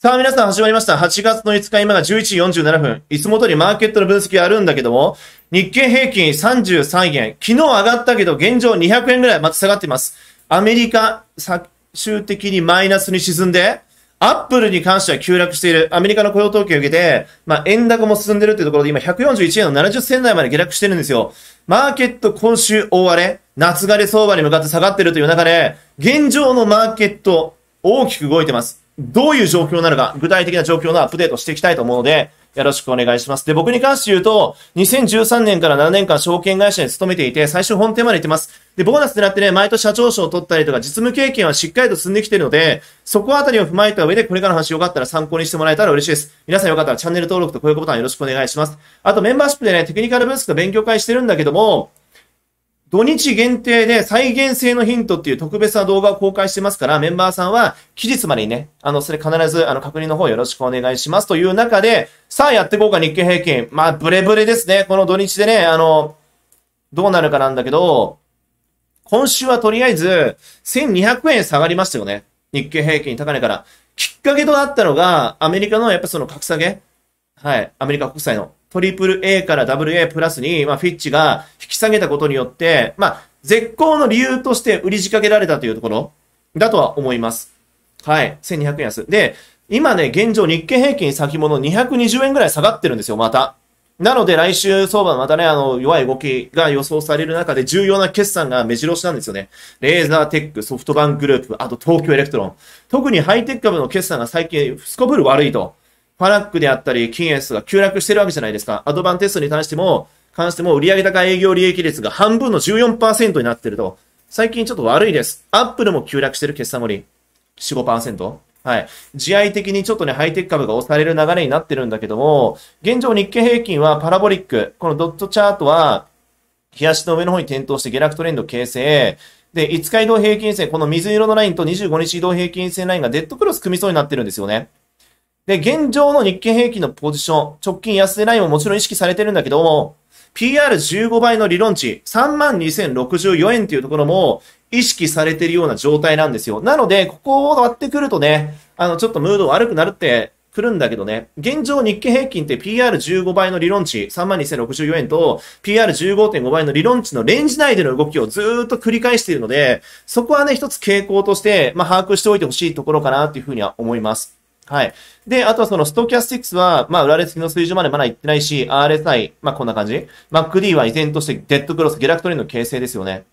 さあ皆さん始まりました。8月の5日今が11時47分。いつも通りマーケットの分析あるんだけども、日経平均33円。昨日上がったけど現状200円ぐらいまた下がっています。アメリカ、最終的にマイナスに沈んで、アップルに関しては急落している。アメリカの雇用統計を受けて、まあ、円高も進んでるっていうところで、今141円の70銭台まで下落してるんですよ。マーケット今週大荒れ、夏枯れ相場に向かって下がってるという中で、現状のマーケット、大きく動いてます。どういう状況なのか、具体的な状況のアップデートしていきたいと思うので、よろしくお願いします。で、僕に関して言うと、2013年から7年間証券会社に勤めていて、最初本店まで行ってます。で、ボーナス狙ってね、毎年社長賞を取ったりとか、実務経験はしっかりと積んできてるので、そこあたりを踏まえた上で、これからの話よかったら参考にしてもらえたら嬉しいです。皆さんよかったらチャンネル登録と高評価ボタンよろしくお願いします。あと、メンバーシップでね、テクニカルブースの勉強会してるんだけども、土日限定で再現性のヒントっていう特別な動画を公開してますから、メンバーさんは期日までにね、あの、それ必ず、あの、確認の方よろしくお願いしますという中で、さあやっていこうか、日経平均。まあ、ブレブレですね。この土日でね、あの、どうなるかなんだけど、今週はとりあえず、1200円下がりましたよね。日経平均高値から。きっかけとなったのが、アメリカのやっぱその格下げ。はい。アメリカ国債の。トリプル A から WA プラスに、まあ、フィッチが引き下げたことによって、まあ、絶好の理由として売り仕掛けられたというところだとは思います。はい。1200円安。で、今ね、現状日経平均先物220円ぐらい下がってるんですよ、また。なので来週相場またね、あの、弱い動きが予想される中で重要な決算が目白押しなんですよね。レーザーテック、ソフトバンクグループ、あと東京エレクトロン。特にハイテク株の決算が最近すこぶる悪いと。ファラックであったり、金スが急落してるわけじゃないですか。アドバンテストに関しても、関しても売上高営業利益率が半分の14%になってると。最近ちょっと悪いです。アップルも急落してる決算盛り。4、5%。はい。慈愛的にちょっとね、ハイテク株が押される流れになってるんだけども、現状日経平均はパラボリック。このドットチャートは、日足の上の方に点灯して下落トレンド形成。で、5日移動平均線、この水色のラインと25日移動平均線ラインがデッドクロス組みそうになってるんですよね。で、現状の日経平均のポジション、直近安値ラインももちろん意識されてるんだけども、PR15 倍の理論値、32,064円というところも意識されてるような状態なんですよ。なので、ここを割ってくるとね、あの、ちょっとムード悪くなるってくるんだけどね、現状日経平均って PR15 倍の理論値、32,064円と PR15.5 倍の理論値のレンジ内での動きをずっと繰り返しているので、そこはね、一つ傾向として、まあ、把握しておいてほしいところかなというふうには思います。はい。で、あとはそのストキャスティクスは、まあ、売られ付きの水準までまだ行ってないし、RSI、まあ、こんな感じ。MacD は依然としてデッドクロス、下落トレンドの形成ですよね。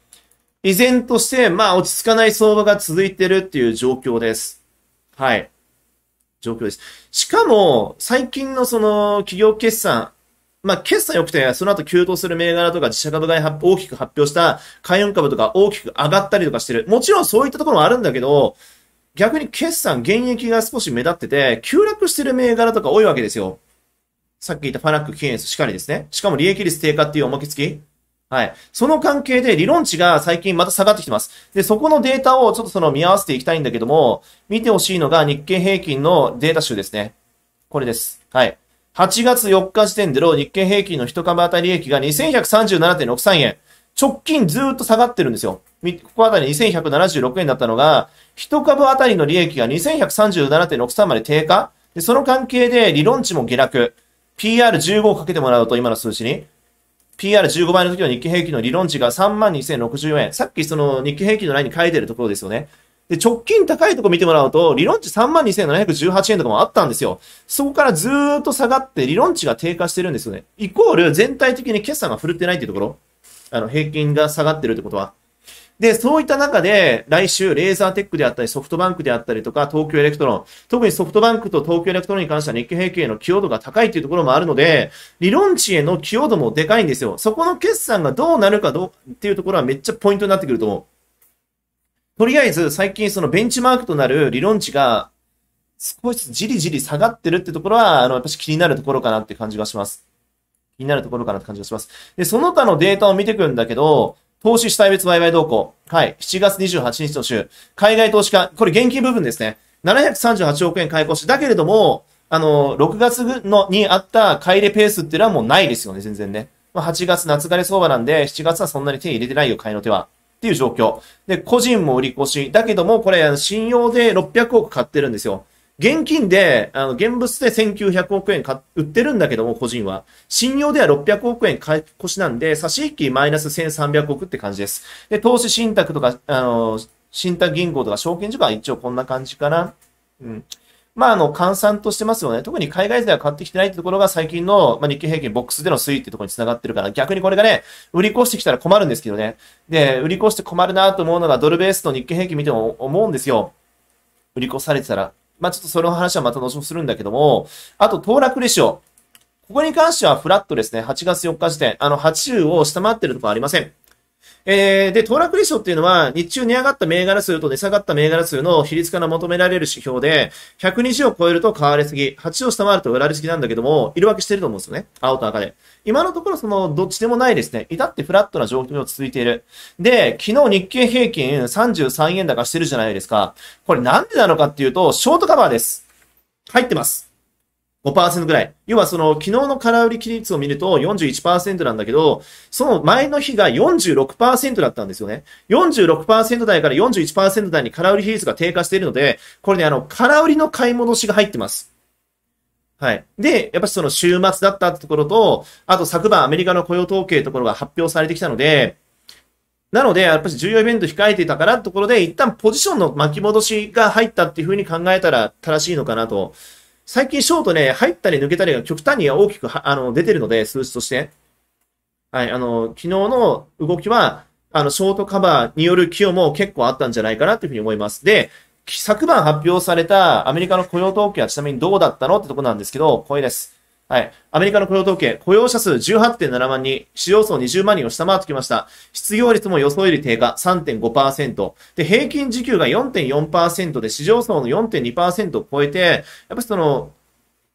依然として、まあ、落ち着かない相場が続いてるっていう状況です。はい。状況です。しかも、最近のその、企業決算、まあ、決算良くて、その後急騰する銘柄とか自社株買い大きく発表した、海運株とか大きく上がったりとかしてる。もちろんそういったところもあるんだけど、逆に決算、現役が少し目立ってて、急落してる銘柄とか多いわけですよ。さっき言ったファナック、キエンス、しかりですね。しかも利益率低下っていう重き付き。はい。その関係で理論値が最近また下がってきてます。で、そこのデータをちょっとその見合わせていきたいんだけども、見てほしいのが日経平均のデータ集ですね。これです。はい。8月4日時点での日経平均の1株当たり利益が2137.63円。直近ずっと下がってるんですよ。ここあたり2176円だったのが、1株あたりの利益が2137.63まで低下。で、その関係で理論値も下落。PR15 をかけてもらうと、今の数字に。PR15 倍の時の日経平均の理論値が32,064円。さっきその日経平均のラインに書いてるところですよね。で、直近高いとこ見てもらうと、理論値32,718円とかもあったんですよ。そこからずーっと下がって、理論値が低下してるんですよね。イコール全体的に決算が振るってないっていうところ。あの、平均が下がってるってことは。で、そういった中で、来週、レーザーテックであったり、ソフトバンクであったりとか、東京エレクトロン、特にソフトバンクと東京エレクトロンに関しては日経平均への寄与度が高いというところもあるので、理論値への寄与度もでかいんですよ。そこの決算がどうなるかどうっていうところはめっちゃポイントになってくると思う。とりあえず、最近そのベンチマークとなる理論値が、少しずつじりじり下がってるってところは、あの、やっぱし気になるところかなって感じがします。気になるところかなって感じがします。で、その他のデータを見ていくんだけど、投資主体別売買動向。はい。7月28日の週。海外投資家。これ現金部分ですね。738億円買い越し。だけれども、あの、6月のにあった買い入れペースっていうのはもうないですよね、全然ね。まあ、8月夏枯れ相場なんで、7月はそんなに手入れてないよ、買いの手は。っていう状況。で、個人も売り越し。だけども、これ、信用で600億買ってるんですよ。現金で、あの、現物で1900億円か売ってるんだけども、個人は。信用では600億円買い越しなんで、差し引きマイナス1300億って感じです。で、投資信託とか、あの、信託銀行とか証券所が一応こんな感じかな。うん。まあ、あの、換算としてますよね。特に海外勢は買ってきてないってところが最近の、まあ、日経平均ボックスでの推移ってところに繋がってるから、逆にこれがね、売り越してきたら困るんですけどね。で、売り越して困るなと思うのがドルベースの日経平均見ても思うんですよ。売り越されてたら。まあ、ちょっとその話はまた後ほどするんだけども、あと、騰落レシオ。ここに関してはフラットですね。8月4日時点、あの、80を下回ってるとこありません。えー、で、騰落利シっていうのは、日中値上がった銘柄数と値下がった銘柄数の比率から求められる指標で、120を超えると買われすぎ、8を下回ると売られすぎなんだけども、色分けしてると思うんですよね。青と赤で。今のところ、その、どっちでもないですね。至ってフラットな状況が続いている。で、昨日日経平均33円高してるじゃないですか。これなんでなのかっていうと、ショートカバーです。入ってます。5%ぐらい。要はその、昨日の空売り期率を見ると41%なんだけど、その前の日が46%だったんですよね。46%台から41%台に空売り比率が低下しているので、これね、あの、空売りの買い戻しが入ってます。はい。で、やっぱりその週末だったってところと、あと昨晩アメリカの雇用統計ところが発表されてきたので、なので、やっぱり重要イベント控えていたからってところで、一旦ポジションの巻き戻しが入ったっていうふうに考えたら正しいのかなと。最近ショートね、入ったり抜けたりが極端に大きくあの出てるので、数字として。はい、あの、昨日の動きは、あの、ショートカバーによる寄与も結構あったんじゃないかなというふうに思います。で、昨晩発表されたアメリカの雇用統計はちなみにどうだったのってとこなんですけど、これです。はい。アメリカの雇用統計、雇用者数18.7万人、市場層20万人を下回ってきました。失業率も予想より低下、3.5%。で、平均時給が4.4%で、市場層の4.2%を超えて、やっぱりその、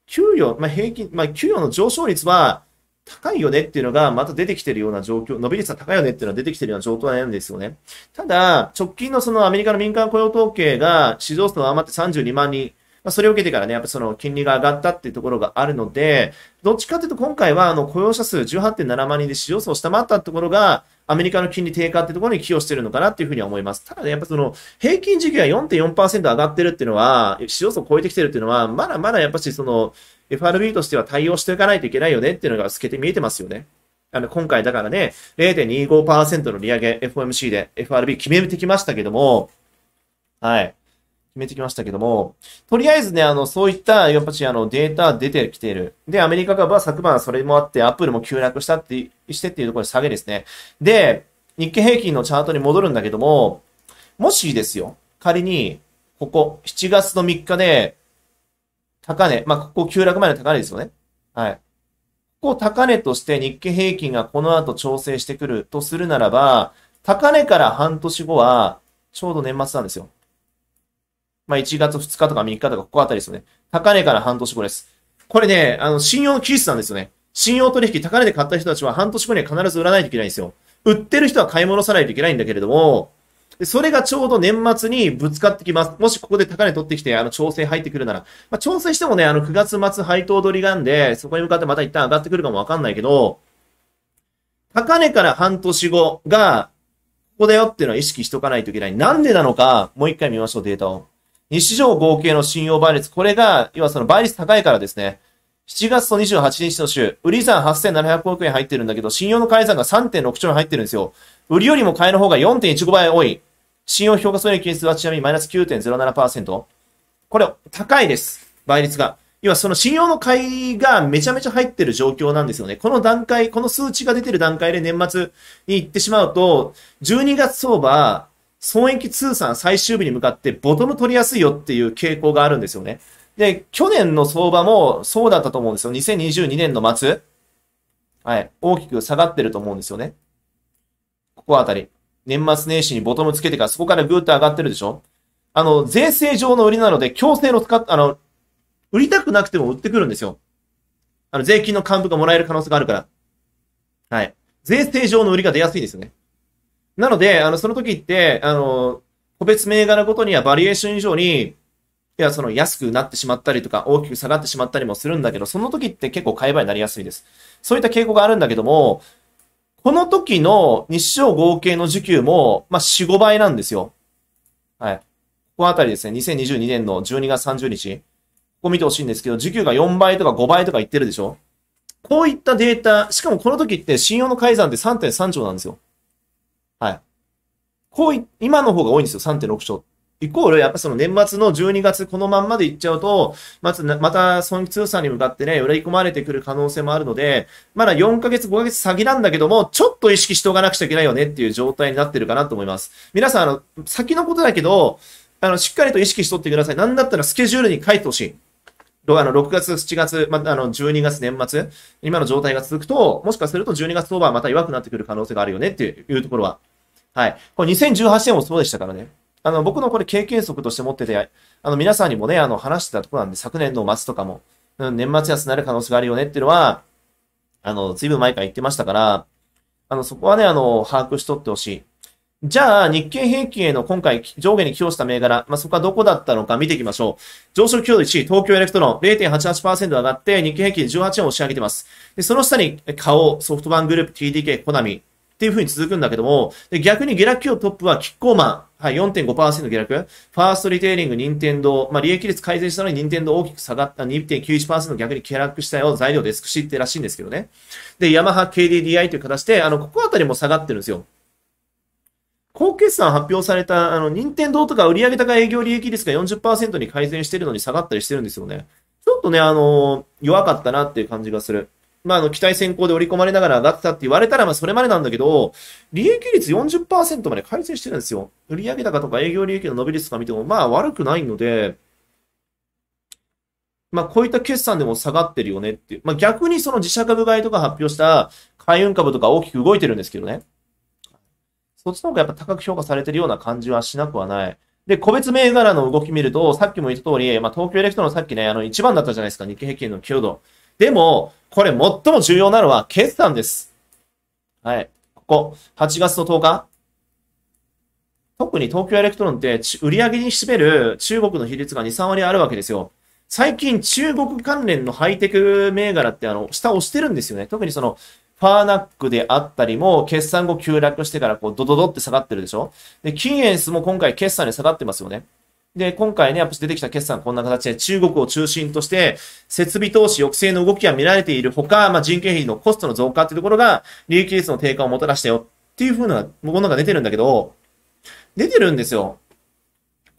給与、まあ、平均、まあ、給与の上昇率は、高いよねっていうのがまた出てきてるような状況、伸び率は高いよねっていうのが出てきてるような状況なんですよね。ただ、直近のそのアメリカの民間雇用統計が市場数を余って32万人、まあ、それを受けてからね、やっぱその金利が上がったっていうところがあるので、どっちかというと今回はあの雇用者数18.7万人で市場層を下回ったところが、アメリカの金利低下ってところに寄与してるのかなっていうふうには思います。ただね、やっぱその平均時期が4.4%上がってるっていうのは、市場層を超えてきてるっていうのは、まだまだやっぱしその FRB としては対応していかないといけないよねっていうのが透けて見えてますよね。あの、今回だからね、0.25%の利上げ FOMC で FRB 決めてきましたけども、はい。めてきましたけども、とりあえずね、あの、そういった、やっぱし、あの、データ出てきている。で、アメリカ株は昨晩それもあって、アップルも急落したって、してっていうところで下げですね。で、日経平均のチャートに戻るんだけども、もしですよ、仮に、ここ、7月の3日で、高値、まあ、ここ急落前の高値ですよね。はい。ここ高値として日経平均がこの後調整してくるとするならば、高値から半年後は、ちょうど年末なんですよ。まあ、1月2日とか3日とか、ここあたりですよね。高値から半年後です。これね、あの、信用の期日なんですよね。信用取引、高値で買った人たちは半年後には必ず売らないといけないんですよ。売ってる人は買い戻さないといけないんだけれども、それがちょうど年末にぶつかってきます。もしここで高値取ってきて、あの、調整入ってくるなら、まあ、調整してもね、あの、9月末配当取りがんで、そこに向かってまた一旦上がってくるかもわかんないけど、高値から半年後が、ここだよっていうのは意識しとかないといけない。なんでなのか、もう一回見ましょう、データを。日常合計の信用倍率、これが、要はその倍率高いからですね、7月と28日の週、売り算8700億円入ってるんだけど、信用の改い算が3.6兆円入ってるんですよ。売りよりも買いの方が4.15倍多い。信用評価損益数はちなみにマイナス9.07%。これ、高いです。倍率が。要はその信用の買いがめちゃめちゃ入ってる状況なんですよね。この段階、この数値が出てる段階で年末に行ってしまうと、12月相場、損益通算最終日に向かってボトム取りやすいよっていう傾向があるんですよね。で、去年の相場もそうだったと思うんですよ。2022年の末。はい。大きく下がってると思うんですよね。ここあたり。年末年始にボトムつけてから、そこからぐーっと上がってるでしょあの、税制上の売りなので、強制の使っ、あの、売りたくなくても売ってくるんですよ。あの、税金の還付がもらえる可能性があるから。はい。税制上の売りが出やすいんですよね。なので、あの、その時って、あの、個別銘柄ごとにはバリエーション以上に、いや、その安くなってしまったりとか、大きく下がってしまったりもするんだけど、その時って結構買い場になりやすいです。そういった傾向があるんだけども、この時の日照合計の需給も、まあ、4、5倍なんですよ。はい。ここあたりですね、2022年の12月30日。ここ見てほしいんですけど、需給が4倍とか5倍とか言ってるでしょこういったデータ、しかもこの時って信用の改ざんって3.3兆なんですよ。はい。こうい、今の方が多いんですよ、3.6兆。イコール、やっぱその年末の12月このまんまでいっちゃうと、まず、また損益通算に向かってね、売り込まれてくる可能性もあるので、まだ4ヶ月、5ヶ月先なんだけども、ちょっと意識しておかなくちゃいけないよねっていう状態になってるかなと思います。皆さん、あの、先のことだけど、あの、しっかりと意識しとってください。なんだったらスケジュールに書いてほしい。あの6月、7月、まあ、あの12月、年末、今の状態が続くと、もしかすると12月当番また弱くなってくる可能性があるよねっていうところははい。これ2018年もそうでしたからね。あの、僕のこれ経験則として持ってて、あの、皆さんにもね、あの、話してたところなんで、昨年の末とかも、うん、年末安になる可能性があるよねっていうのは、あの、ずいぶん前から言ってましたから、あの、そこはね、あの、把握しとってほしい。じゃあ、日経平均への今回上下に寄与した銘柄、まあ、そこはどこだったのか見ていきましょう。上昇強度1位、東京エレクトロン0.88%上がって、日経平均18円を押し上げてます。で、その下に、花王、ソフトバングループ、TDK、コナミ、っていうふうに続くんだけども、で逆に下落企業トップはキッコーマン、はい、4.5%下落、ファーストリテイリング、任天堂、まあ、利益率改善したのに任天堂大きく下がった2.91%逆に下落したよ、材料で尽くしってらしいんですけどね。で、ヤマハ KDDI という形で、あの、ここあたりも下がってるんですよ。高決算発表された、あの、任天堂とか売上高営業利益率が40%に改善してるのに下がったりしてるんですよね。ちょっとね、あのー、弱かったなっていう感じがする。まあ、あの、期待先行で織り込まれながら上がってたって言われたら、まあ、それまでなんだけど、利益率40%まで改善してるんですよ。売上高とか営業利益の伸び率とか見ても、まあ、悪くないので、まあ、こういった決算でも下がってるよねっていう。まあ、逆にその自社株買いとか発表した海運株とか大きく動いてるんですけどね。そっちの方がやっぱ高く評価されてるような感じはしなくはない。で、個別銘柄の動き見ると、さっきも言った通り、まあ、東京エレクトロのさっきね、あの、1番だったじゃないですか、日経平均の強度。でも、これ最も重要なのは決算です。はい。ここ、8月の10日。特に東京エレクトロンって売上に占める中国の比率が2、3割あるわけですよ。最近中国関連のハイテク銘柄ってあの、下押してるんですよね。特にその、ファーナックであったりも、決算後急落してからこうドドドって下がってるでしょで、キーエンスも今回決算で下がってますよね。で、今回ね、やっぱ出てきた決算こんな形で中国を中心として設備投資抑制の動きが見られているほか、まあ、人件費のコストの増加っていうところが利益率の低下をもたらしたよっていう風なものが出てるんだけど、出てるんですよ。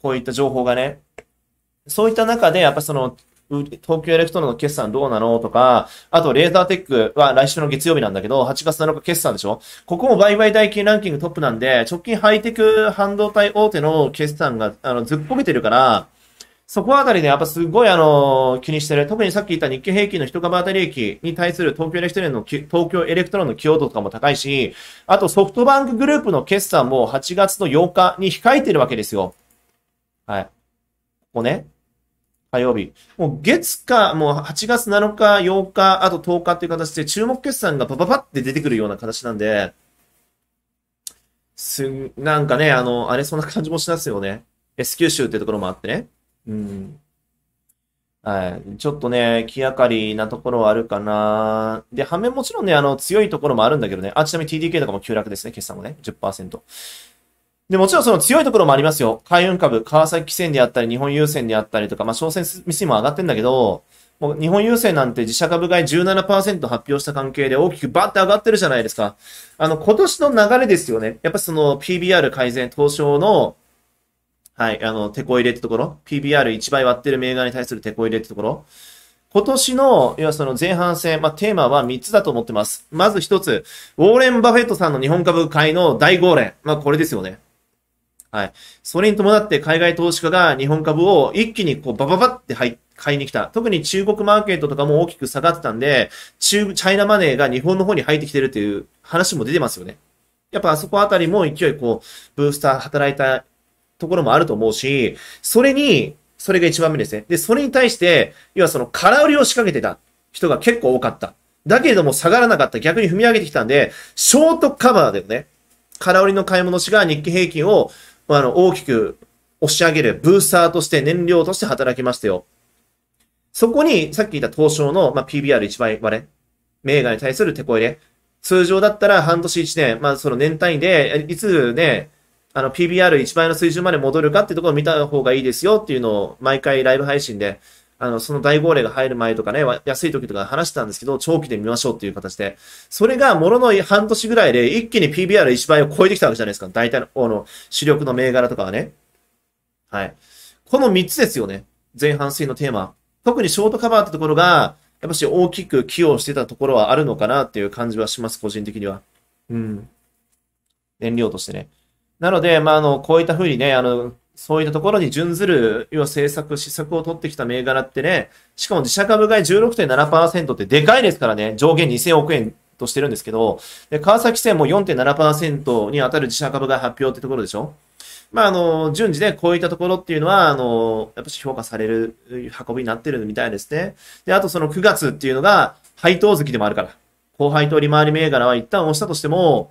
こういった情報がね。そういった中で、やっぱその東京エレクトロの決算どうなのとか、あとレーザーテックは来週の月曜日なんだけど、8月7日決算でしょここも売買代金ランキングトップなんで、直近ハイテク半導体大手の決算が、あの、ずっこけてるから、そこあたりね、やっぱすごいあの、気にしてる。特にさっき言った日経平均の一株当たり益に対する東京エレクトロンの、東京エレクトロンの寄与度とかも高いし、あとソフトバンクグループの決算も8月の8日に控えてるわけですよ。はい。ここね。火曜日。もう月か、もう8月7日、8日、あと10日っていう形で注目決算がパパパって出てくるような形なんで、すん、なんかね、あの、あれそんな感じもしますよね。S 九州ってところもあってね。うん。はい。ちょっとね、気がかりなところはあるかな。で、反面もちろんね、あの、強いところもあるんだけどね。あ、ちなみに TDK とかも急落ですね、決算もね。10%。で、もちろんその強いところもありますよ。海運株、川崎汽船であったり、日本郵船であったりとか、まあ、商船三井も上がってんだけど、もう日本郵船なんて自社株買い17%発表した関係で大きくバーって上がってるじゃないですか。あの、今年の流れですよね。やっぱその PBR 改善、東証の、はい、あの、手こ入れってところ。PBR1 倍割ってる銘柄に対する手こ入れってところ。今年の、要はその前半戦、まあ、テーマは3つだと思ってます。まず1つ、ウォーレン・バフェットさんの日本株買いの大号令。まあ、これですよね。はい。それに伴って海外投資家が日本株を一気にこうバババって入って、買いに来た。特に中国マーケットとかも大きく下がってたんで、中、チャイナマネーが日本の方に入ってきてるという話も出てますよね。やっぱあそこあたりも勢いこう、ブースター働いたところもあると思うし、それに、それが一番目ですね。で、それに対して、要はその空売りを仕掛けてた人が結構多かった。だけれども下がらなかった。逆に踏み上げてきたんで、ショートカバーだよね。空売りの買い戻しが日経平均をまあ、あの、大きく押し上げるブースターとして燃料として働きましたよ。そこに、さっき言った東証の、まあ、PBR1 倍割れ、名画に対する手こ入れ。通常だったら半年1年、まあ、その年単位で、いつね、あの、PBR1 倍の水準まで戻るかっていうところを見た方がいいですよっていうのを、毎回ライブ配信で、あの、その大号令が入る前とかね、安い時とか話してたんですけど、長期で見ましょうっていう形で、それがものの半年ぐらいで一気に PBR1 倍を超えてきたわけじゃないですか。大体の、の、主力の銘柄とかはね。はい。この3つですよね。前半戦のテーマ。特にショートカバーってところが、やっぱし大きく寄与してたところはあるのかなっていう感じはします、個人的には。うん。燃料としてね。なので、まあ、あの、こういった風にね、あの、そういったところに準ずる、要は政策、施策を取ってきた銘柄ってね、しかも自社株買い16.7%ってでかいですからね、上限2000億円としてるんですけど、で川崎線も4.7%に当たる自社株買い発表ってところでしょまあ、あの、順次でこういったところっていうのは、あの、やっぱし評価される運びになってるみたいですね。で、あとその9月っていうのが、配当月でもあるから、高配当利回り銘柄は一旦押したとしても、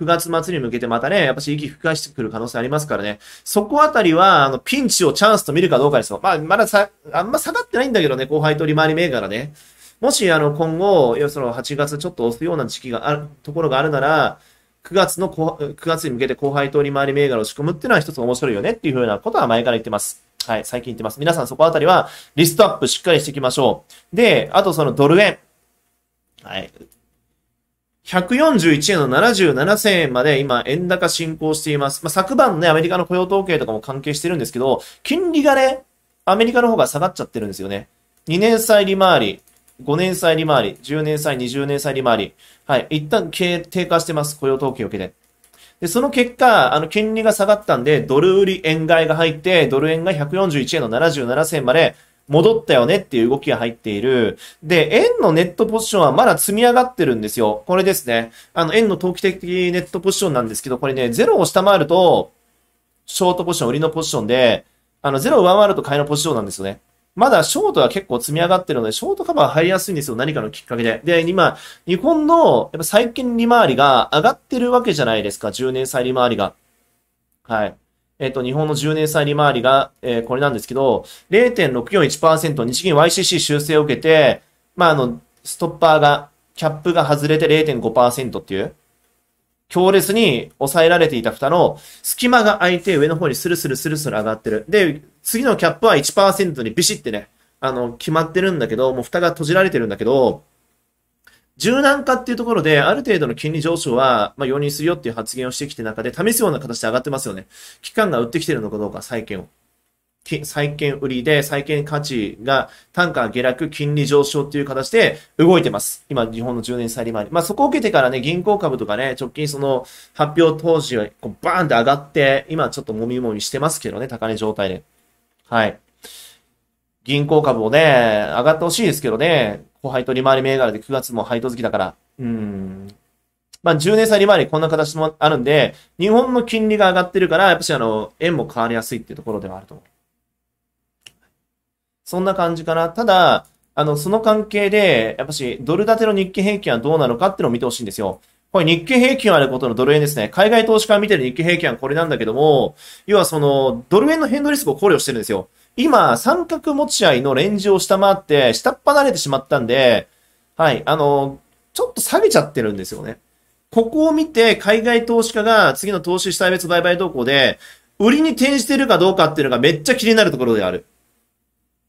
9月末に向けてまたね、やっぱし息吹かしてくる可能性ありますからね。そこあたりは、あの、ピンチをチャンスと見るかどうかですよ。まあ、まださ、あんま下がってないんだけどね、後輩取り回り銘柄ね。もし、あの、今後、要するに8月ちょっと押すような時期がある、ところがあるなら、9月の、9月に向けて後輩取り回り銘柄を仕込むっていうのは一つ面白いよねっていうふうなことは前から言ってます。はい、最近言ってます。皆さんそこあたりはリストアップしっかりしていきましょう。で、あとそのドル円。はい、141円の77銭円まで今円高進行しています。まあ、昨晩ね、アメリカの雇用統計とかも関係してるんですけど、金利がね、アメリカの方が下がっちゃってるんですよね。2年債利回り、5年債利回り、10年債、20年債利回り。はい。一旦低下してます。雇用統計を受けて。で、その結果、あの、金利が下がったんで、ドル売り円買いが入って、ドル円が141円の77銭まで戻ったよねっていう動きが入っている。で、円のネットポジションはまだ積み上がってるんですよ。これですね。あの、円の投機的ネットポジションなんですけど、これね、0を下回ると、ショートポジション、売りのポジションで、あの、0を上回ると買いのポジションなんですよね。まだショートは結構積み上がってるので、ショートカバー入りやすいんですよ。何かのきっかけで。で、今、日本の、やっぱ最近利回りが上がってるわけじゃないですか。10年債利回りが。はい。えっと、日本の10年債利回りが、えー、これなんですけど、0.641%、日銀 YCC 修正を受けて、まあ、あの、ストッパーが、キャップが外れて0.5%っていう、強烈に抑えられていた蓋の隙間が空いて上の方にスルスルスルスル上がってる。で、次のキャップは1%にビシってね、あの、決まってるんだけど、もう蓋が閉じられてるんだけど、柔軟化っていうところで、ある程度の金利上昇は、まあ、容認するよっていう発言をしてきて中で、試すような形で上がってますよね。期間が売ってきてるのかどうか、債券を。債券売りで、債券価値が単価下落、金利上昇っていう形で動いてます。今、日本の10年債利回り。まあ、そこを受けてからね、銀行株とかね、直近その発表当時はこうバーンって上がって、今ちょっともみもみしてますけどね、高値状態で。はい。銀行株をね、上がってほしいですけどね、後輩と利回り銘柄で9月も配当好きだから、うん。まあ、10年債利回りこんな形もあるんで、日本の金利が上がってるから、やっぱしあの、円も変わりやすいっていうところではあると思う。そんな感じかな。ただ、あの、その関係で、やっぱし、ドル建ての日経平均はどうなのかっていうのを見てほしいんですよ。これ日経平均あることのドル円ですね。海外投資家が見てる日経平均はこれなんだけども、要はその、ドル円の変動リスクを考慮してるんですよ。今、三角持ち合いのレンジを下回って、下っ離れてしまったんで、はい、あの、ちょっと下げちゃってるんですよね。ここを見て、海外投資家が次の投資主体別売買動向で、売りに転じてるかどうかっていうのがめっちゃ気になるところである。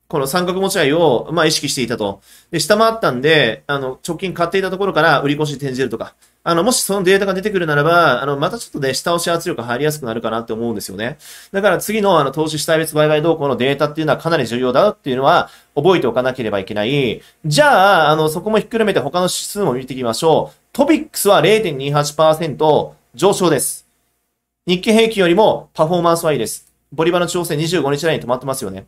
この三角持ち合いを、まあ、意識していたと。で、下回ったんで、あの、直近買っていたところから売り越し転じるとか。あの、もしそのデータが出てくるならば、あの、またちょっとね、下押し圧力入りやすくなるかなって思うんですよね。だから次の、あの、投資主体別売買動向のデータっていうのはかなり重要だっていうのは、覚えておかなければいけない。じゃあ、あの、そこもひっくるめて他の指数も見ていきましょう。トピックスは0.28%上昇です。日経平均よりもパフォーマンスはいいです。ボリバの調整25日ラインに止まってますよね。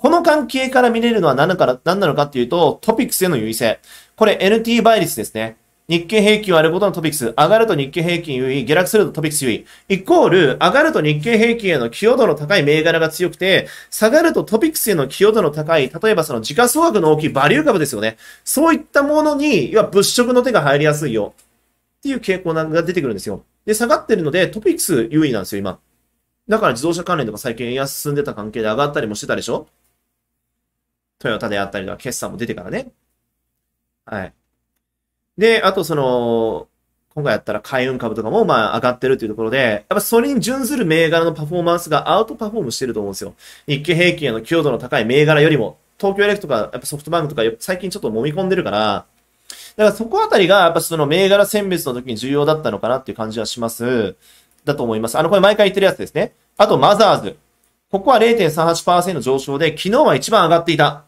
この関係から見れるのは何から何なのかっていうと、トピックスへの優位性。これ NT 倍率ですね。日経平均を割ることのトピックス、上がると日経平均優位、下落するとトピックス優位、イコール、上がると日経平均への寄与度の高い銘柄が強くて、下がるとトピックスへの寄与度の高い、例えばその時価総額の大きいバリュー株ですよね。そういったものに、要は物色の手が入りやすいよ。っていう傾向が出てくるんですよ。で、下がってるので、トピックス優位なんですよ、今。だから自動車関連とか最近円安進んでた関係で上がったりもしてたでしょトヨタであったりとか、決算も出てからね。はい。で、あとその、今回やったら海運株とかもまあ上がってるっていうところで、やっぱそれに準ずる銘柄のパフォーマンスがアウトパフォームしてると思うんですよ。日経平均への強度の高い銘柄よりも、東京エレクとか、やっぱソフトバンクとか最近ちょっと揉み込んでるから、だからそこあたりがやっぱその銘柄選別の時に重要だったのかなっていう感じはします。だと思います。あの、これ毎回言ってるやつですね。あと、マザーズ。ここは0.38%上昇で、昨日は一番上がっていた。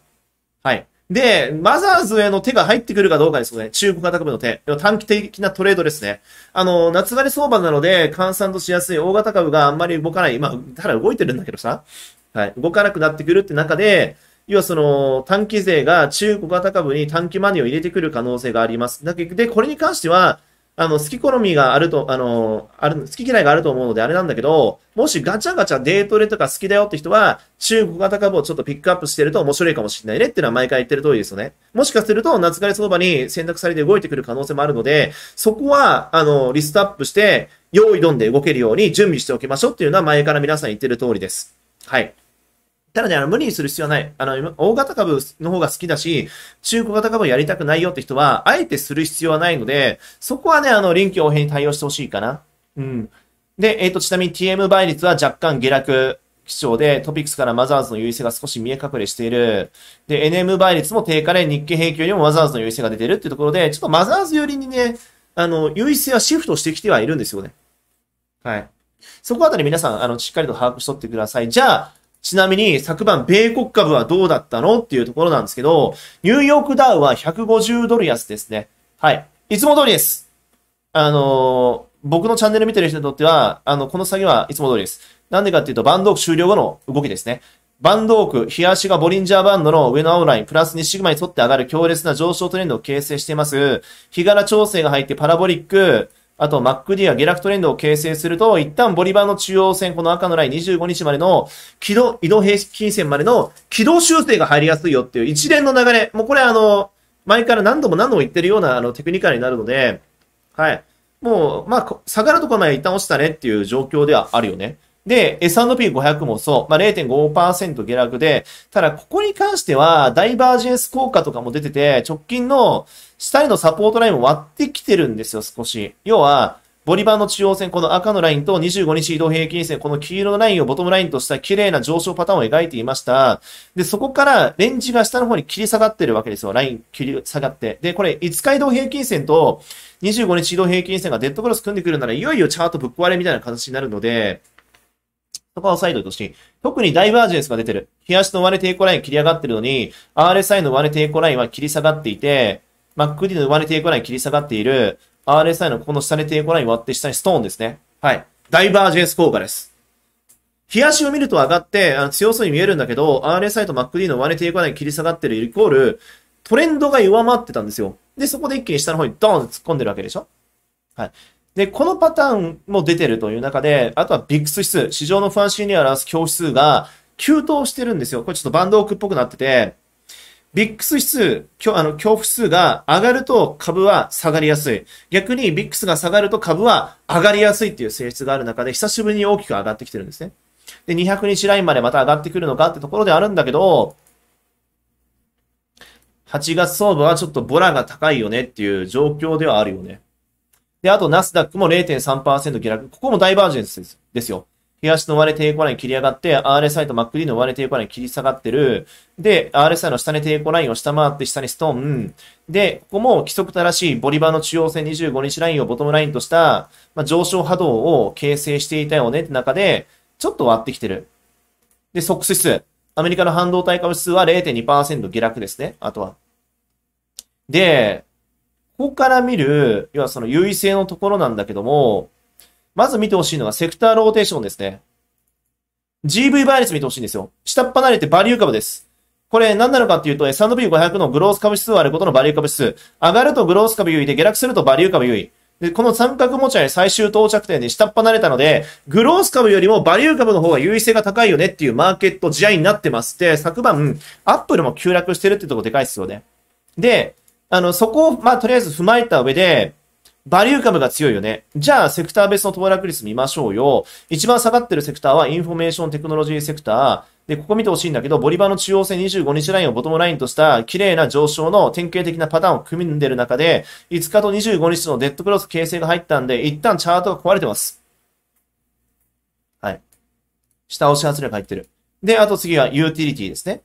はい。で、マザーズへの手が入ってくるかどうかですよね。中国型株の手。短期的なトレードですね。あの、夏枯れ相場なので、換算としやすい大型株があんまり動かない。まあ、ただ動いてるんだけどさ。はい。動かなくなってくるって中で、要はその短期税が中国型株に短期マネーを入れてくる可能性があります。だけで、これに関しては、あの、好き好みがあると、あの、ある、好き嫌いがあると思うのであれなんだけど、もしガチャガチャデートレとか好きだよって人は、中国型株をちょっとピックアップしてると面白いかもしれないねっていうのは毎回言ってる通りですよね。もしかすると、夏枯れ相場に選択されて動いてくる可能性もあるので、そこは、あの、リストアップして、用意どんで動けるように準備しておきましょうっていうのは前から皆さん言ってる通りです。はい。ただね、あの無理にする必要はない。あの、大型株の方が好きだし、中古型株やりたくないよって人は、あえてする必要はないので、そこはね、あの、臨機応変に対応してほしいかな。うん。で、えっ、ー、と、ちなみに TM 倍率は若干下落基調で、トピックスからマザーズの優位性が少し見え隠れしている。で、NM 倍率も低下で日経平均よりもマザーズの優位性が出てるっていうところで、ちょっとマザーズ寄りにね、あの、優位性はシフトしてきてはいるんですよね。はい。そこあたり皆さん、あの、しっかりと把握しとってください。じゃあ、ちなみに昨晩米国株はどうだったのっていうところなんですけど、ニューヨークダウは150ドル安ですね。はい。いつも通りです。あのー、僕のチャンネル見てる人にとっては、あの、この下げはいつも通りです。なんでかっていうと、バンドーク終了後の動きですね。バンドーク、日足がボリンジャーバンドの上の青ライン、プラス2シグマに沿って上がる強烈な上昇トレンドを形成しています。日柄調整が入ってパラボリック、あと MacD は下落トレンドを形成すると、一旦ボリバーの中央線、この赤のライン25日までの軌道、移動平均線までの軌道修正が入りやすいよっていう一連の流れ。もうこれあの、前から何度も何度も言ってるようなあのテクニカルになるので、はい。もう、まあ、下がるところまで一旦落ちたねっていう状況ではあるよね。で、S&P500 もそう、まあ、0.5%下落で、ただここに関しては、ダイバージェンス効果とかも出てて、直近の、下へのサポートラインを割ってきてるんですよ、少し。要は、ボリバーの中央線、この赤のラインと25日移動平均線、この黄色のラインをボトムラインとした綺麗な上昇パターンを描いていました。で、そこからレンジが下の方に切り下がってるわけですよ。ライン切り下がって。で、これ5日移動平均線と25日移動平均線がデッドクロス組んでくるなら、いよいよチャートぶっ壊れみたいな形になるので、そこは押さえといてほしい。特にダイバージェンスが出てる。日足の割れ抵抗ライン切り上がってるのに、RSI の割れ抵抗ラインは切り下がっていて、MacD の上に抵抗ライン切り下がっている RSI のここの下に抵抗ライン割って下にストーンですね。はい。ダイバージェンス効果です。日足を見ると上がって、あの強そうに見えるんだけど、RSI と MacD の上れ抵抗ライン切り下がってるイコール、トレンドが弱まってたんですよ。で、そこで一気に下の方にドーンと突っ込んでるわけでしょはい。で、このパターンも出てるという中で、あとはビッグス指数、市場の不安心理を表す強指数が急騰してるんですよ。これちょっとバンドオークっぽくなってて、ビックス指数、あの恐怖指数が上がると株は下がりやすい。逆にビックスが下がると株は上がりやすいっていう性質がある中で、久しぶりに大きく上がってきてるんですね。で、200日ラインまでまた上がってくるのかってところであるんだけど、8月相場はちょっとボラが高いよねっていう状況ではあるよね。で、あとナスダックも0.3%下落。ここもダイバージェンスですよ。東の割れ抵抗ライン切り上がって、RSI と MacD の割れ抵抗ライン切り下がってる。で、RSI の下に抵抗ラインを下回って下にストーン。で、ここも規則正しいボリバーの中央線25日ラインをボトムラインとした、まあ、上昇波動を形成していたよねって中で、ちょっと割ってきてる。で、ソックス指数。アメリカの半導体株数は0.2%下落ですね。あとは。で、ここから見る、要はその優位性のところなんだけども、まず見てほしいのはセクターローテーションですね。GV 倍率見てほしいんですよ。下っ端慣れてバリュー株です。これ何なのかっていうと S&P500 のグロース株指数あることのバリュー株指数。上がるとグロース株優位で下落するとバリュー株優位。で、この三角持ち合い最終到着点で下っ離れたので、グロース株よりもバリュー株の方が優位性が高いよねっていうマーケット試合になってまして、昨晩、アップルも急落してるってとこでかいっすよね。で、あの、そこを、まあ、とりあえず踏まえた上で、バリュー株が強いよね。じゃあ、セクター別の騰落率見ましょうよ。一番下がってるセクターは、インフォメーションテクノロジーセクター。で、ここ見てほしいんだけど、ボリバーの中央線25日ラインをボトムラインとした、綺麗な上昇の典型的なパターンを組んでる中で、5日と25日のデッドクロス形成が入ったんで、一旦チャートが壊れてます。はい。下押し圧力入ってる。で、あと次はユーティリティですね。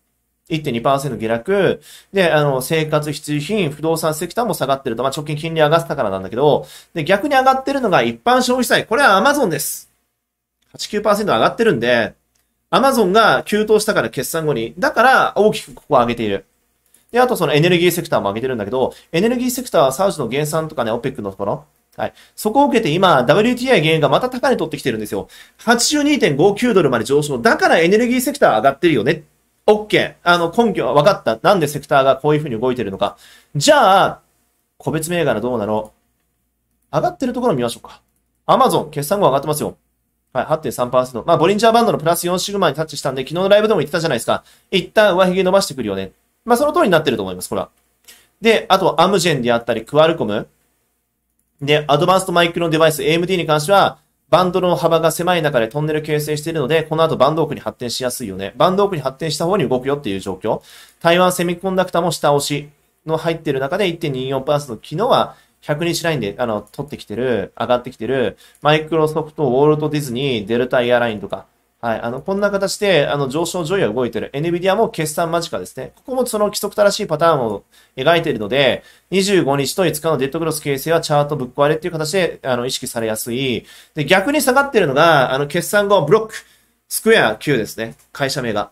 1.2%下落。で、あの、生活必需品、不動産セクターも下がってると。まあ、直近金利上がったからなんだけど、で、逆に上がってるのが一般消費債。これはアマゾンです。89%上がってるんで、アマゾンが急騰したから決算後に。だから、大きくここを上げている。で、あとそのエネルギーセクターも上げてるんだけど、エネルギーセクターはサウジの原産とかね、オペックのところ。はい。そこを受けて今、WTI 原油がまた高値取ってきてるんですよ。82.59ドルまで上昇。だからエネルギーセクター上がってるよね OK。あの、根拠は分かった。なんでセクターがこういう風に動いてるのか。じゃあ、個別銘柄どうなの上がってるところ見ましょうか。Amazon、決算後上がってますよ。はい、8.3%。まあ、ボリンジャーバンドのプラス4シグマにタッチしたんで、昨日のライブでも言ってたじゃないですか。一旦上髭伸ばしてくるよね。まあ、その通りになってると思います、これは。で、あと、アムジェンであったり、クアルコム。で、アドバンストマイクロンデバイス、AMD に関しては、バンドの幅が狭い中でトンネル形成しているので、この後バンドークに発展しやすいよね。バンドーに発展した方に動くよっていう状況。台湾セミコンダクタも下押しの入ってる中で1.24%、昨日は100日ラインで、あの、取ってきてる、上がってきてる、マイクロソフト、ウォルト・ディズニー、デルタ・エアラインとか、はい。あの、こんな形で、あの、上昇上位が動いてる。NVIDIA も決算間近ですね。ここもその規則正しいパターンを描いているので、25日と5日のデッドクロス形成はチャートぶっ壊れっていう形で、あの、意識されやすい。で、逆に下がってるのが、あの、決算後、ブロック、スクエア Q ですね。会社名が。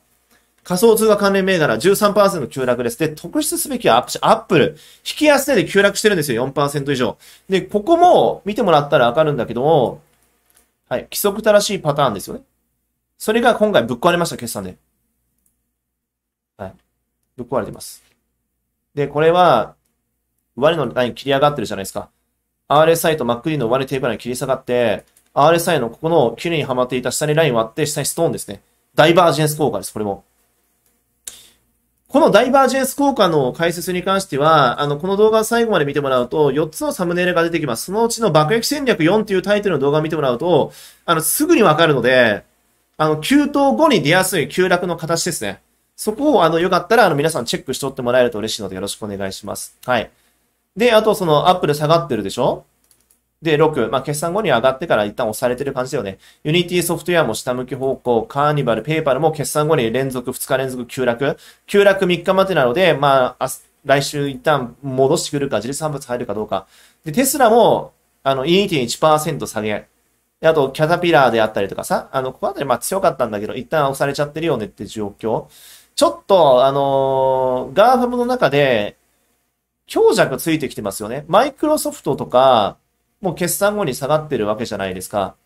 仮想通貨関連銘柄13%急落です。で、特筆すべきはアップル。引き安値で急落してるんですよ。4%以上。で、ここも見てもらったらわかるんだけども、はい。規則正しいパターンですよね。それが今回ぶっ壊れました、決算で。はい。ぶっ壊れてます。で、これは、割のライン切り上がってるじゃないですか。RSI と MacD の割テーブルライン切り下がって、RSI のここの綺麗にはまっていた下にライン割って、下にストーンですね。ダイバージェンス効果です、これも。このダイバージェンス効果の解説に関しては、あの、この動画を最後まで見てもらうと、4つのサムネイルが出てきます。そのうちの爆撃戦略4というタイトルの動画を見てもらうと、あの、すぐにわかるので、あの、急騰後に出やすい急落の形ですね。そこを、あの、よかったら、あの、皆さんチェックしておってもらえると嬉しいので、よろしくお願いします。はい。で、あと、その、アップル下がってるでしょで、6、まあ、決算後に上がってから一旦押されてる感じだよね。ユニティソフトウェアも下向き方向、カーニバル、ペーパルも決算後に連続、2日連続急落。急落3日までなので、まあ、来週一旦戻してくるか、自立産物入るかどうか。で、テスラも、あの、2 1下げ。で、あと、キャタピラーであったりとかさ、あの、こあたりまあ強かったんだけど、一旦押されちゃってるよねって状況。ちょっと、あのー、ガーファムの中で、強弱ついてきてますよね。マイクロソフトとか、もう決算後に下がってるわけじゃないですか。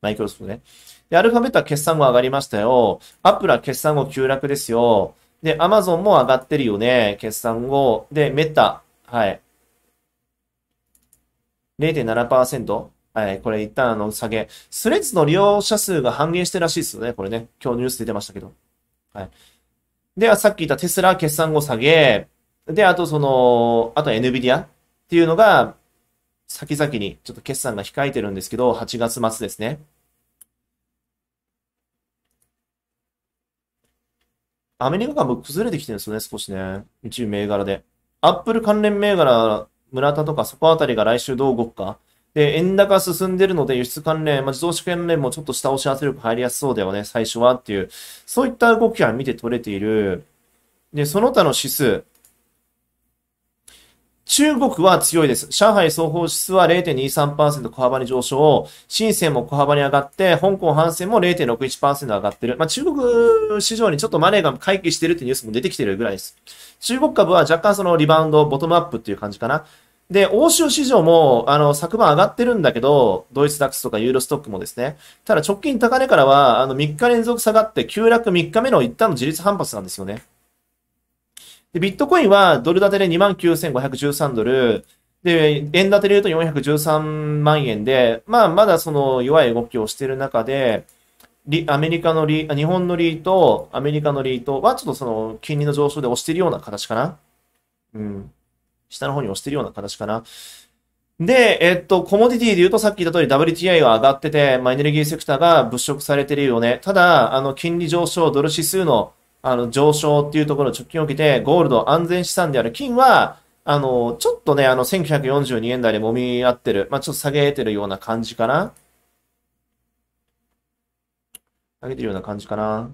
マイクロソフトね。で、アルファベットは決算後上がりましたよ。アップルは決算後急落ですよ。で、アマゾンも上がってるよね。決算後。で、メタ。はい。0.7%。はい、これ一旦あの下げ。スレッズの利用者数が半減してるらしいですよね、これね。今日ニュース出てましたけど。はい。では、さっき言ったテスラ決算後下げ。で、あとその、あと NVIDIA っていうのが、先々にちょっと決算が控えてるんですけど、8月末ですね。アメリカ株崩れてきてるんですよね、少しね。一部銘柄で。アップル関連銘柄、村田とかそこあたりが来週どう動くか。で、円高進んでるので、輸出関連、まあ、自動車関連もちょっと下押し圧力入りやすそうだよね、最初はっていう、そういった動きは見て取れている。で、その他の指数。中国は強いです。上海総合指数は0.23%小幅に上昇。深センも小幅に上がって、香港反戦も0.61%上がってる。まあ、中国市場にちょっとマネーが回帰してるってニュースも出てきてるぐらいです。中国株は若干そのリバウンド、ボトムアップっていう感じかな。で、欧州市場も、あの、昨晩上がってるんだけど、ドイツダックスとかユーロストックもですね。ただ直近高値からは、あの、3日連続下がって、急落3日目の一旦の自立反発なんですよね。で、ビットコインはドル建てで29,513ドル、で、円建てで言うと413万円で、まあ、まだその弱い動きをしている中で、リ、アメリカのリ、日本のリート、アメリカのリートはちょっとその金利の上昇で押しているような形かな。うん。下の方に押してるような形かな。で、えっと、コモディティで言うとさっき言った通り WTI は上がってて、まあ、エネルギーセクターが物色されてるよね。ただ、あの、金利上昇、ドル指数の、あの、上昇っていうところ直近を受けて、ゴールド安全資産である金は、あの、ちょっとね、あの、1942円台で揉み合ってる。まあ、ちょっと下げてるような感じかな。下げてるような感じかな。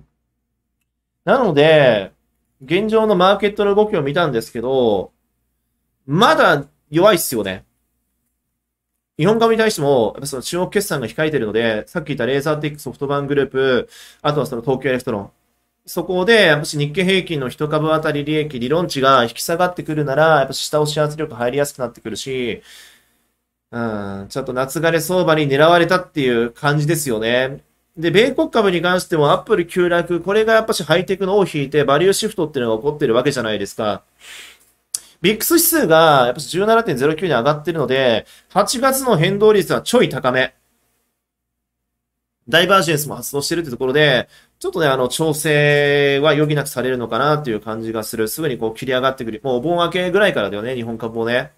なので、現状のマーケットの動きを見たんですけど、まだ弱いっすよね。日本株に対しても、やっぱその中国決算が控えてるので、さっき言ったレーザーテックソフトバンクグループ、あとはその東京エレクトロン。そこで、もし日経平均の1株当たり利益、理論値が引き下がってくるなら、やっぱ下押し圧力入りやすくなってくるし、うん、ちょっと夏枯れ相場に狙われたっていう感じですよね。で、米国株に関してもアップル急落、これがやっぱしハイテクの尾を引いてバリューシフトっていうのが起こってるわけじゃないですか。ビックス指数がやっぱ17.09に上がってるので、8月の変動率はちょい高め。ダイバージェンスも発動してるってところで、ちょっとね、あの、調整は余儀なくされるのかなっていう感じがする。すぐにこう切り上がってくる。もうお盆明けぐらいからだよね、日本株もね。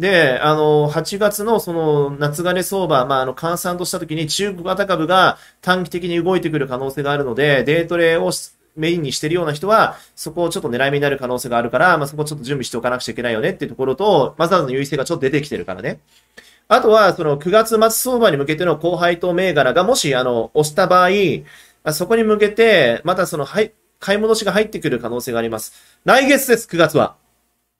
で、あの、8月のその夏枯れ相場、まあ、あの、換算とした時に中国型株が短期的に動いてくる可能性があるので、デートレをメインにしてるような人は、そこをちょっと狙い目になる可能性があるから、まあ、そこをちょっと準備しておかなくちゃいけないよねっていうところと、マザーズの優位性がちょっと出てきてるからね。あとは、その9月末相場に向けての後輩と銘柄がもし、あの、押した場合、そこに向けて、またその、はい、買い戻しが入ってくる可能性があります。来月です、9月は。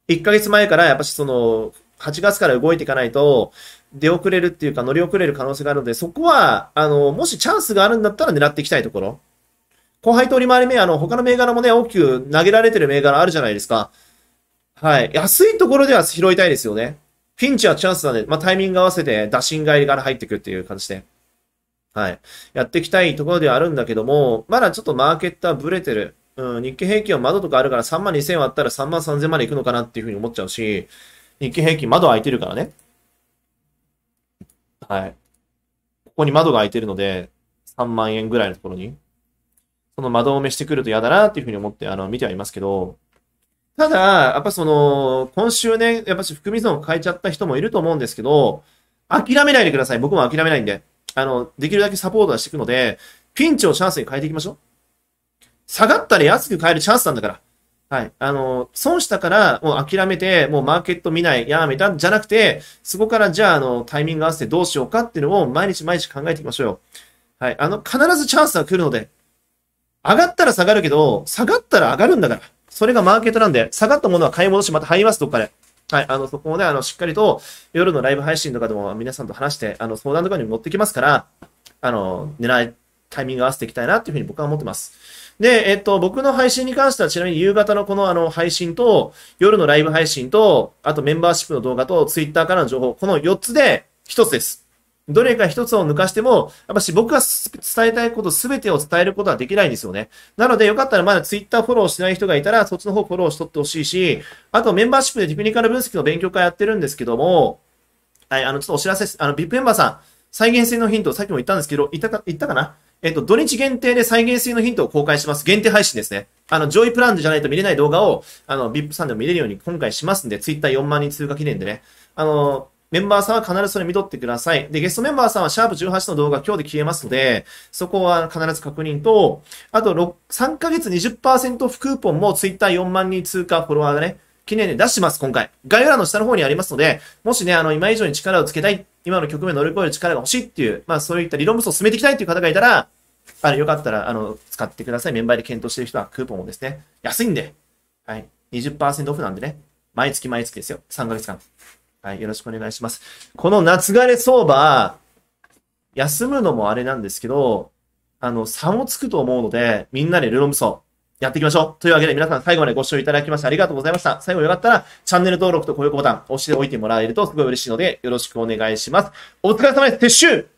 1ヶ月前から、やっぱしその、8月から動いていかないと、出遅れるっていうか乗り遅れる可能性があるので、そこは、あの、もしチャンスがあるんだったら狙っていきたいところ。後輩通り回り目、あの、他の銘柄もね、大きく投げられてる銘柄あるじゃないですか。はい。安いところでは拾いたいですよね。ピンチはチャンスなんで、まあ、タイミング合わせて打診返りから入ってくっていう感じで。はい。やっていきたいところではあるんだけども、まだちょっとマーケットはブレてる。うん、日経平均は窓とかあるから3万2000割ったら3万3000までいくのかなっていうふうに思っちゃうし、日経平均窓開いてるからね。はい。ここに窓が開いてるので、3万円ぐらいのところにその窓埋めしてくると嫌だなっていうふうに思って、あの、見てはいますけど、ただ、やっぱその、今週ね、やっぱし含み損を変えちゃった人もいると思うんですけど、諦めないでください。僕も諦めないんで。あの、できるだけサポートはしていくので、ピンチをチャンスに変えていきましょう。下がったら安く買えるチャンスなんだから。はい。あの、損したからもう諦めて、もうマーケット見ない、やめたんじゃなくて、そこからじゃあ、あの、タイミング合わせてどうしようかっていうのを毎日毎日考えていきましょうよ。はい。あの、必ずチャンスは来るので、上がったら下がるけど、下がったら上がるんだから。それがマーケットなんで、下がったものは買い戻しまた入ります、どっかで。はい、あの、そこをね、あの、しっかりと夜のライブ配信とかでも皆さんと話して、あの、相談とかにも乗ってきますから、あの、狙い、タイミング合わせていきたいなっていうふうに僕は思ってます。で、えっと、僕の配信に関しては、ちなみに夕方のこのあの配信と、夜のライブ配信と、あとメンバーシップの動画と、ツイッターからの情報、この4つで1つです。どれか一つを抜かしても、やっぱし僕が伝えたいこと全てを伝えることはできないんですよね。なのでよかったらまだ Twitter フォローしない人がいたら、そっちの方フォローしとってほしいし、あとメンバーシップでテクニカル分析の勉強会やってるんですけども、はい、あの、ちょっとお知らせ、あの、VIP メンバーさん、再現性のヒント、さっきも言ったんですけど、言ったか、言ったかなえっと、土日限定で再現性のヒントを公開します。限定配信ですね。あの、上位プランじゃないと見れない動画を、あの、VIP さんでも見れるように今回しますんで、Twitter4 万人通過記念でね。あの、メンバーさんは必ずそれ見とってください。で、ゲストメンバーさんはシャープ18の動画今日で消えますので、そこは必ず確認と、あと3ヶ月20%オフクーポンも Twitter4 万人通過フォロワーがね、記念で出してます、今回。概要欄の下の方にありますので、もしね、あの、今以上に力をつけたい、今の局面乗り越える力が欲しいっていう、まあそういった理論武装を進めていきたいという方がいたら、あの、よかったら、あの、使ってください。メンバーで検討してる人はクーポンをですね、安いんで、はい、20%オフなんでね、毎月毎月ですよ、3ヶ月間。はい、よろしくお願いします。この夏枯れ相場、休むのもあれなんですけど、あの、差もつくと思うので、みんなでルロムソやっていきましょう。というわけで皆さん最後までご視聴いただきましてありがとうございました。最後よかったらチャンネル登録と高評価ボタン押しておいてもらえるとすごい嬉しいのでよろしくお願いします。お疲れ様です。撤収